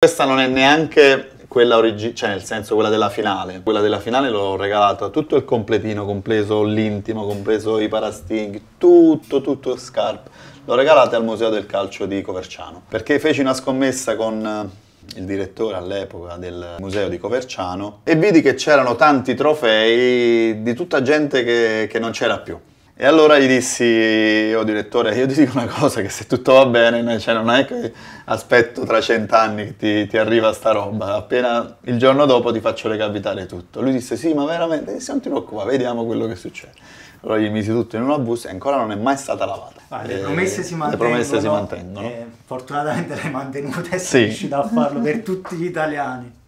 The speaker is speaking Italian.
Questa non è neanche quella originale, cioè nel senso quella della finale. Quella della finale l'ho regalata tutto il completino, compreso l'intimo, compreso i parasting, tutto, tutto scarpe. L'ho regalata al Museo del Calcio di Coverciano perché feci una scommessa con eh, il direttore all'epoca del museo di Coverciano e vidi che c'erano tanti trofei di tutta gente che, che non c'era più. E allora gli dissi, oh direttore, io ti dico una cosa, che se tutto va bene, cioè non è che aspetto tra cent'anni che ti, ti, arriva sta roba, appena il giorno dopo ti faccio recapitare tutto. Lui disse, sì, ma veramente, dissi, eh, non ti preoccupare, vediamo quello che succede. Allora gli misi tutto in una busta e ancora non è mai stata lavata. Ma le, promesse si eh, mantengono. Le promesse si eh, mantengono. Eh, fortunatamente le hai mantenute e sì. sei riuscito a farlo per tutti gli italiani.